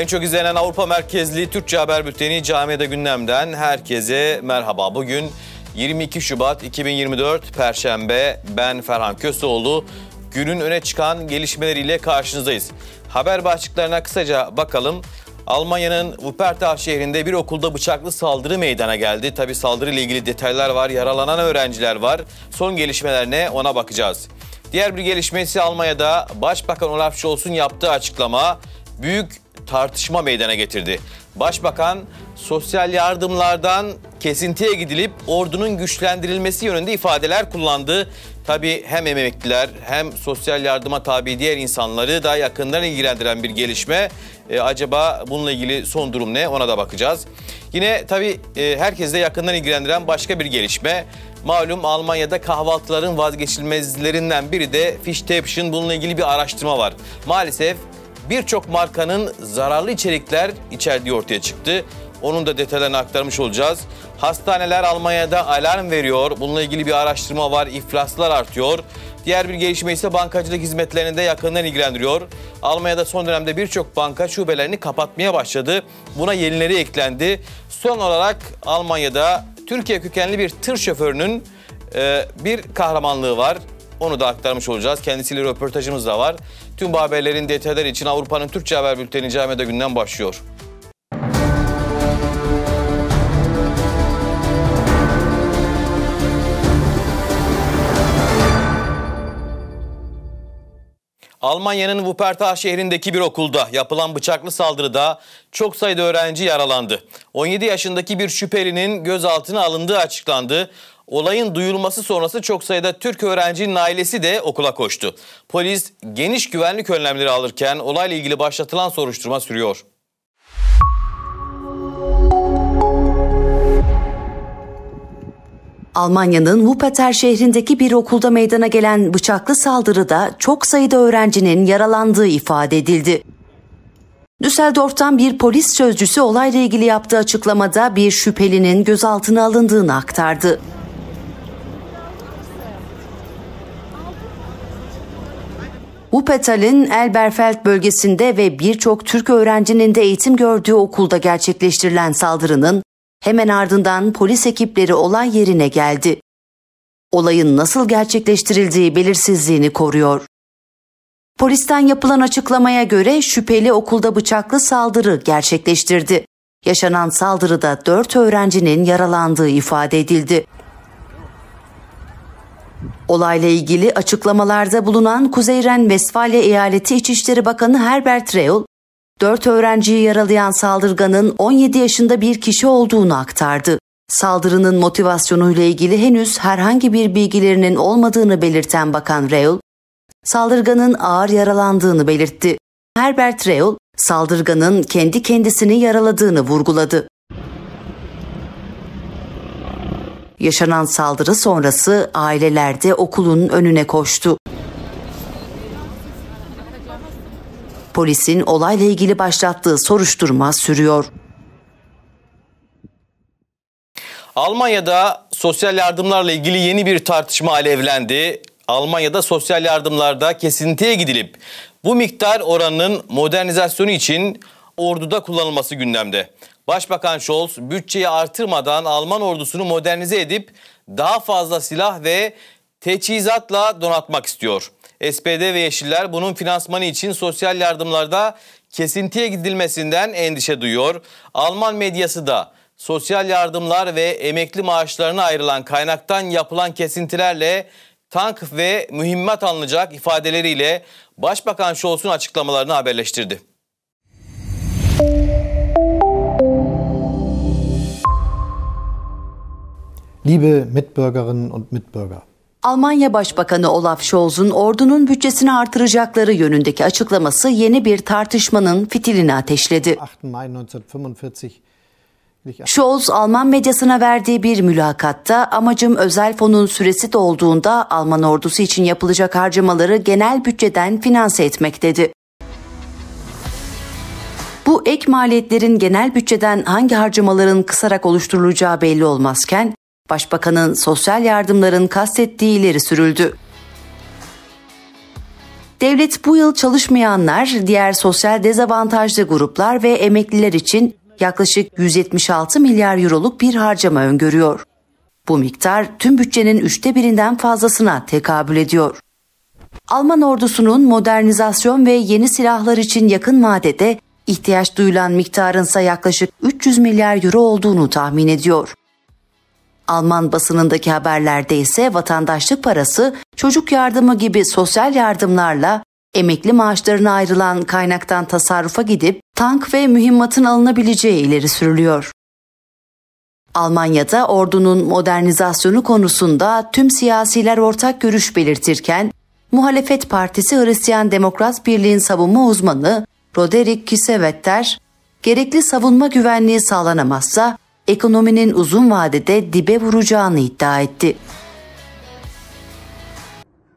En çok izlenen Avrupa merkezli Türkçe haber bülteni Cami'de gündemden herkese merhaba. Bugün 22 Şubat 2024 Perşembe ben Ferhan Köseoğlu. Günün öne çıkan gelişmeleriyle karşınızdayız. Haber başlıklarına kısaca bakalım. Almanya'nın Wuppertal şehrinde bir okulda bıçaklı saldırı meydana geldi. Tabi saldırıyla ilgili detaylar var, yaralanan öğrenciler var. Son gelişmelerine ona bakacağız. Diğer bir gelişmesi Almanya'da Başbakan Olaf Scholz'un yaptığı açıklama büyük tartışma meydana getirdi. Başbakan sosyal yardımlardan kesintiye gidilip ordunun güçlendirilmesi yönünde ifadeler kullandı. Tabi hem emekliler hem sosyal yardıma tabi diğer insanları da yakından ilgilendiren bir gelişme. Ee, acaba bununla ilgili son durum ne ona da bakacağız. Yine tabi e, herkesi de yakından ilgilendiren başka bir gelişme. Malum Almanya'da kahvaltıların vazgeçilmezlerinden biri de Fischstäbchen. Bununla ilgili bir araştırma var. Maalesef birçok markanın zararlı içerikler içerdiği ortaya çıktı. Onun da detaylarını aktarmış olacağız. Hastaneler Almanya'da alarm veriyor. Bununla ilgili bir araştırma var. İflaslar artıyor. Diğer bir gelişme ise bankacılık hizmetlerini de yakından ilgilendiriyor. Almanya'da son dönemde birçok banka şubelerini kapatmaya başladı. Buna yenileri eklendi. Son olarak Almanya'da Türkiye kökenli bir tır şoförünün e, bir kahramanlığı var. Onu da aktarmış olacağız. Kendisiyle röportajımız da var. Tüm bu haberlerin detayları için Avrupa'nın Türkçe Haber Bülteni Cami'de günden başlıyor. Almanya'nın Wuppertal şehrindeki bir okulda yapılan bıçaklı saldırıda çok sayıda öğrenci yaralandı. 17 yaşındaki bir şüphelinin gözaltına alındığı açıklandı. Olayın duyulması sonrası çok sayıda Türk öğrencinin ailesi de okula koştu. Polis geniş güvenlik önlemleri alırken olayla ilgili başlatılan soruşturma sürüyor. Almanya'nın Wuppertal şehrindeki bir okulda meydana gelen bıçaklı saldırıda çok sayıda öğrencinin yaralandığı ifade edildi. Düsseldorf'tan bir polis sözcüsü olayla ilgili yaptığı açıklamada bir şüphelinin gözaltına alındığını aktardı. Wuppertal'in Elberfeld bölgesinde ve birçok Türk öğrencinin de eğitim gördüğü okulda gerçekleştirilen saldırının hemen ardından polis ekipleri olay yerine geldi. Olayın nasıl gerçekleştirildiği belirsizliğini koruyor. Polisten yapılan açıklamaya göre şüpheli okulda bıçaklı saldırı gerçekleştirdi. Yaşanan saldırıda 4 öğrencinin yaralandığı ifade edildi. Olayla ilgili açıklamalarda bulunan Kuzeyren Ren-Vesfalya Eyaleti İçişleri Bakanı Herbert Reul, 4 öğrenciyi yaralayan saldırganın 17 yaşında bir kişi olduğunu aktardı. Saldırının motivasyonuyla ilgili henüz herhangi bir bilgilerinin olmadığını belirten Bakan Reul, saldırganın ağır yaralandığını belirtti. Herbert Reul, saldırganın kendi kendisini yaraladığını vurguladı. Yaşanan saldırı sonrası aileler de okulun önüne koştu. Polisin olayla ilgili başlattığı soruşturma sürüyor. Almanya'da sosyal yardımlarla ilgili yeni bir tartışma alevlendi. Almanya'da sosyal yardımlarda kesintiye gidilip bu miktar oranının modernizasyonu için orduda kullanılması gündemde. Başbakan Scholz bütçeyi artırmadan Alman ordusunu modernize edip daha fazla silah ve teçhizatla donatmak istiyor. SPD ve Yeşiller bunun finansmanı için sosyal yardımlarda kesintiye gidilmesinden endişe duyuyor. Alman medyası da sosyal yardımlar ve emekli maaşlarına ayrılan kaynaktan yapılan kesintilerle tank ve mühimmat alınacak ifadeleriyle Başbakan Scholz'un açıklamalarını haberleştirdi. Liebe Mitbürgerinnen und Mitbürger. Almanya Başbakanı Olaf Scholz'un ordunun bütçesini artıracakları yönündeki açıklaması yeni bir tartışmanın fitilini ateşledi. Scholz Alman medyasına verdiği bir mülakatta amacım özel fonun süresi dolduğunda Alman ordusu için yapılacak harcamaları genel bütçeden finanse etmek dedi. Bu ek maliyetlerin genel bütçeden hangi harcamaların kısarak oluşturulacağı belli olmazken Başbakanın sosyal yardımların kastettiği ileri sürüldü. Devlet bu yıl çalışmayanlar, diğer sosyal dezavantajlı gruplar ve emekliler için yaklaşık 176 milyar euroluk bir harcama öngörüyor. Bu miktar tüm bütçenin üçte birinden fazlasına tekabül ediyor. Alman ordusunun modernizasyon ve yeni silahlar için yakın vadede ihtiyaç duyulan miktarınsa yaklaşık 300 milyar euro olduğunu tahmin ediyor. Alman basınındaki haberlerde ise vatandaşlık parası, çocuk yardımı gibi sosyal yardımlarla emekli maaşlarına ayrılan kaynaktan tasarrufa gidip tank ve mühimmatın alınabileceği ileri sürülüyor. Almanya'da ordunun modernizasyonu konusunda tüm siyasiler ortak görüş belirtirken, muhalefet partisi Hristiyan Demokrat Birliği'nin savunma uzmanı Roderick Kisevetter, gerekli savunma güvenliği sağlanamazsa ekonominin uzun vadede dibe vuracağını iddia etti.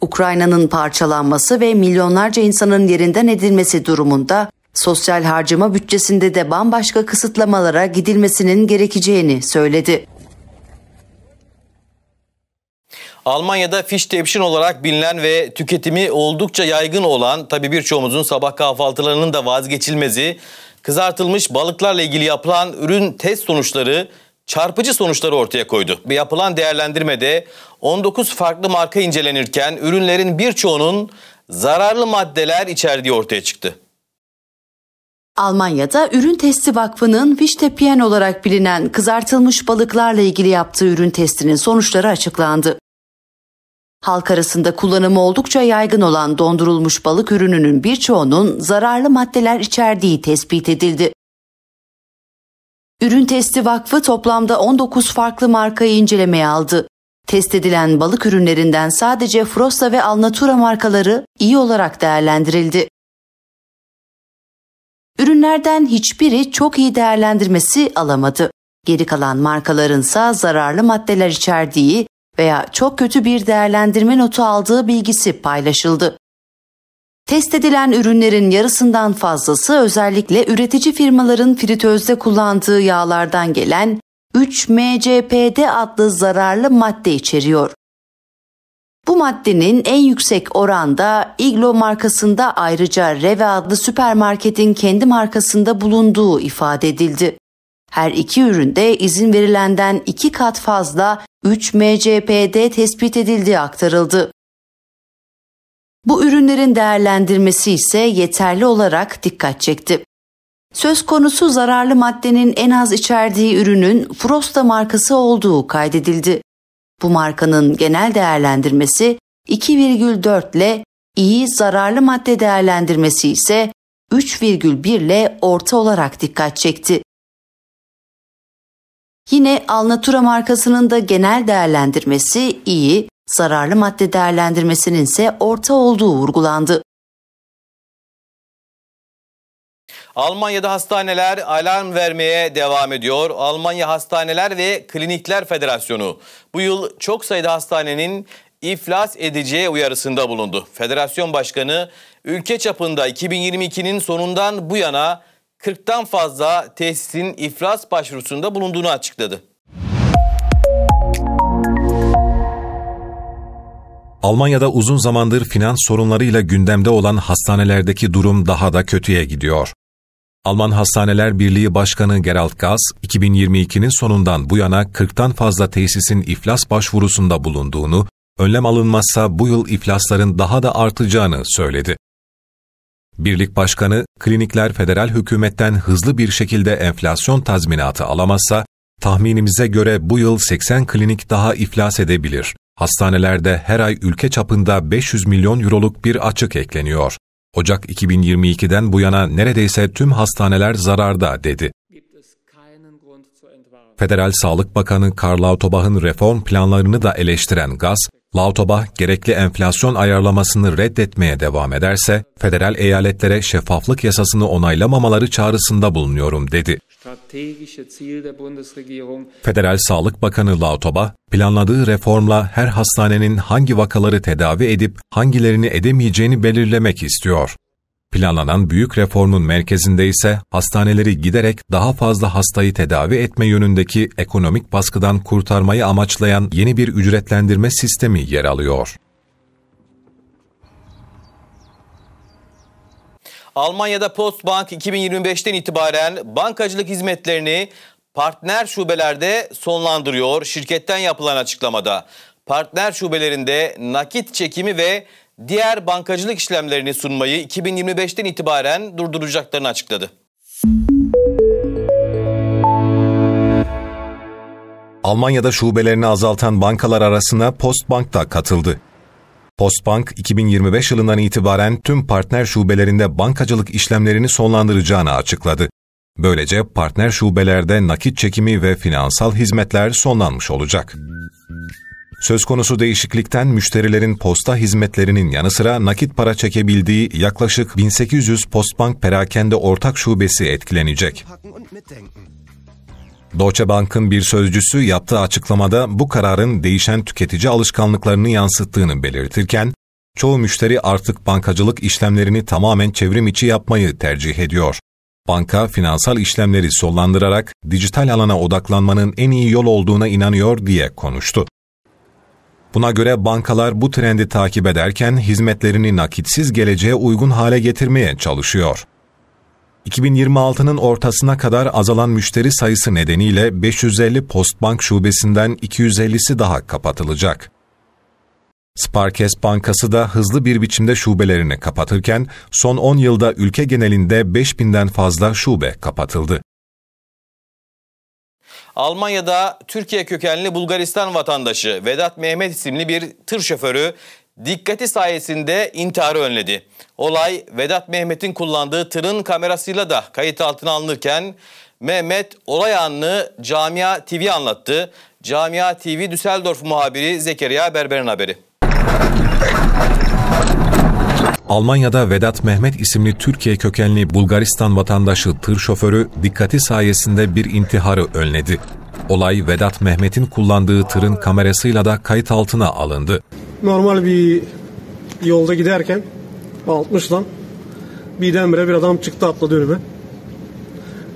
Ukrayna'nın parçalanması ve milyonlarca insanın yerinden edilmesi durumunda sosyal harcama bütçesinde de bambaşka kısıtlamalara gidilmesinin gerekeceğini söyledi. Almanya'da fiş Fischstäbchen olarak bilinen ve tüketimi oldukça yaygın olan tabi birçoğumuzun sabah kahvaltılarının da vazgeçilmezi kızartılmış balıklarla ilgili yapılan ürün test sonuçları çarpıcı sonuçları ortaya koydu. yapılan değerlendirmede 19 farklı marka incelenirken ürünlerin birçoğunun zararlı maddeler içerdiği ortaya çıktı. Almanya'da Ürün Testi Vakfı'nın Viştepien olarak bilinen kızartılmış balıklarla ilgili yaptığı ürün testinin sonuçları açıklandı. Halk arasında kullanımı oldukça yaygın olan dondurulmuş balık ürününün birçoğunun zararlı maddeler içerdiği tespit edildi. Ürün Testi Vakfı toplamda 19 farklı markayı incelemeye aldı. Test edilen balık ürünlerinden sadece Frosta ve Alnatura markaları iyi olarak değerlendirildi. Ürünlerden hiçbiri çok iyi değerlendirmesi alamadı. Geri kalan markalarınsa zararlı maddeler içerdiği veya çok kötü bir değerlendirme notu aldığı bilgisi paylaşıldı. Test edilen ürünlerin yarısından fazlası özellikle üretici firmaların fritözde kullandığı yağlardan gelen 3-MCPD adlı zararlı madde içeriyor. Bu maddenin en yüksek oranda Iglo markasında ayrıca Reve adlı süpermarketin kendi markasında bulunduğu ifade edildi. Her iki üründe izin verilenden iki kat fazla 3 MCPD tespit edildiği aktarıldı. Bu ürünlerin değerlendirmesi ise yeterli olarak dikkat çekti. Söz konusu zararlı maddenin en az içerdiği ürünün Frosta markası olduğu kaydedildi. Bu markanın genel değerlendirmesi 2,4 ile iyi zararlı madde değerlendirmesi ise 3,1 ile orta olarak dikkat çekti. Yine Alnatura markasının da genel değerlendirmesi iyi, zararlı madde değerlendirmesinin ise orta olduğu vurgulandı. Almanya'da hastaneler alarm vermeye devam ediyor. Almanya Hastaneler ve Klinikler Federasyonu bu yıl çok sayıda hastanenin iflas edeceği uyarısında bulundu. Federasyon Başkanı ülke çapında 2022'nin sonundan bu yana 40'tan fazla tesisin iflas başvurusunda bulunduğunu açıkladı. Almanya'da uzun zamandır finans sorunlarıyla gündemde olan hastanelerdeki durum daha da kötüye gidiyor. Alman Hastaneler Birliği Başkanı Gerald Gas, 2022'nin sonundan bu yana 40'tan fazla tesisin iflas başvurusunda bulunduğunu, önlem alınmazsa bu yıl iflasların daha da artacağını söyledi. Birlik Başkanı, klinikler federal hükümetten hızlı bir şekilde enflasyon tazminatı alamazsa, tahminimize göre bu yıl 80 klinik daha iflas edebilir. Hastanelerde her ay ülke çapında 500 milyon euroluk bir açık ekleniyor. Ocak 2022'den bu yana neredeyse tüm hastaneler zararda dedi. Federal Sağlık Bakanı Karl Lauterbach'ın reform planlarını da eleştiren Gaz, Lautoba gerekli enflasyon ayarlamasını reddetmeye devam ederse federal eyaletlere şeffaflık yasasını onaylamamaları çağrısında bulunuyorum dedi. Federal Sağlık Bakanı Lautoba, planladığı reformla her hastanenin hangi vakaları tedavi edip hangilerini edemeyeceğini belirlemek istiyor. Planlanan büyük reformun merkezinde ise hastaneleri giderek daha fazla hastayı tedavi etme yönündeki ekonomik baskıdan kurtarmayı amaçlayan yeni bir ücretlendirme sistemi yer alıyor. Almanya'da Postbank 2025'ten itibaren bankacılık hizmetlerini partner şubelerde sonlandırıyor şirketten yapılan açıklamada. Partner şubelerinde nakit çekimi ve diğer bankacılık işlemlerini sunmayı 2025'ten itibaren durduracaklarını açıkladı. Almanya'da şubelerini azaltan bankalar arasına Postbank da katıldı. Postbank 2025 yılından itibaren tüm partner şubelerinde bankacılık işlemlerini sonlandıracağını açıkladı. Böylece partner şubelerde nakit çekimi ve finansal hizmetler sonlanmış olacak. Söz konusu değişiklikten müşterilerin posta hizmetlerinin yanı sıra nakit para çekebildiği yaklaşık 1800 Postbank Perakende Ortak Şubesi etkilenecek. Deutsche Bank'ın bir sözcüsü yaptığı açıklamada bu kararın değişen tüketici alışkanlıklarını yansıttığını belirtirken, çoğu müşteri artık bankacılık işlemlerini tamamen çevrim içi yapmayı tercih ediyor. Banka finansal işlemleri sonlandırarak dijital alana odaklanmanın en iyi yol olduğuna inanıyor diye konuştu. Buna göre bankalar bu trendi takip ederken hizmetlerini nakitsiz geleceğe uygun hale getirmeye çalışıyor. 2026'nın ortasına kadar azalan müşteri sayısı nedeniyle 550 Postbank şubesinden 250'si daha kapatılacak. Sparkes Bankası da hızlı bir biçimde şubelerini kapatırken son 10 yılda ülke genelinde 5000'den fazla şube kapatıldı. Almanya'da Türkiye kökenli Bulgaristan vatandaşı Vedat Mehmet isimli bir tır şoförü dikkati sayesinde intiharı önledi. Olay Vedat Mehmet'in kullandığı tırın kamerasıyla da kayıt altına alınırken Mehmet olay anını Camia TV anlattı. Camia TV Düsseldorf muhabiri Zekeriya Berber'in haberi. Almanya'da Vedat Mehmet isimli Türkiye kökenli Bulgaristan vatandaşı tır şoförü dikkati sayesinde bir intiharı önledi. Olay Vedat Mehmet'in kullandığı tırın kamerasıyla da kayıt altına alındı. Normal bir yolda giderken 60'dan birdenbire bir adam çıktı atladı önüme.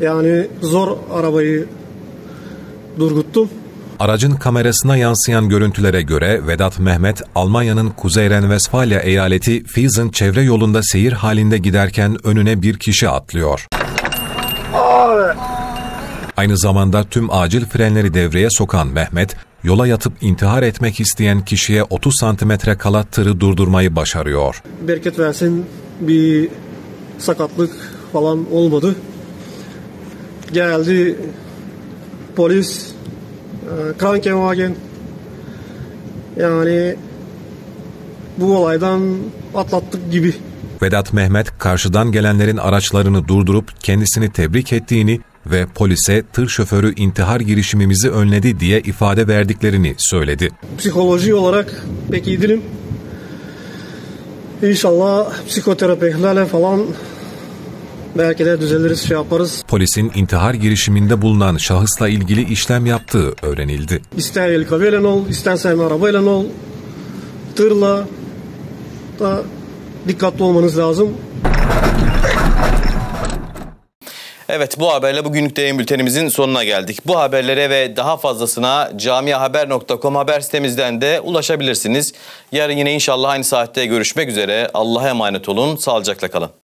Yani zor arabayı durguttum. Aracın kamerasına yansıyan görüntülere göre Vedat Mehmet, Almanya'nın Kuzeyren-Vesfalya eyaleti Fiesen çevre yolunda seyir halinde giderken önüne bir kişi atlıyor. Abi. Aynı zamanda tüm acil frenleri devreye sokan Mehmet, yola yatıp intihar etmek isteyen kişiye 30 santimetre kala tırı durdurmayı başarıyor. Bereket versin bir sakatlık falan olmadı. Geldi polis ee, kan yani bu olaydan atlattık gibi. Vedat Mehmet karşıdan gelenlerin araçlarını durdurup kendisini tebrik ettiğini ve polise tır şoförü intihar girişimimizi önledi diye ifade verdiklerini söyledi. Psikoloji olarak pek iyi İnşallah psikoterapiklerle falan Belki de düzeliriz, şey yaparız. Polisin intihar girişiminde bulunan şahısla ilgili işlem yaptığı öğrenildi. İster el ol, istersen arabayla ol, tırla da dikkatli olmanız lazım. Evet bu haberle bugünlük yayın bültenimizin sonuna geldik. Bu haberlere ve daha fazlasına camiahaber.com haber sitemizden de ulaşabilirsiniz. Yarın yine inşallah aynı saatte görüşmek üzere. Allah'a emanet olun, sağlıcakla kalın.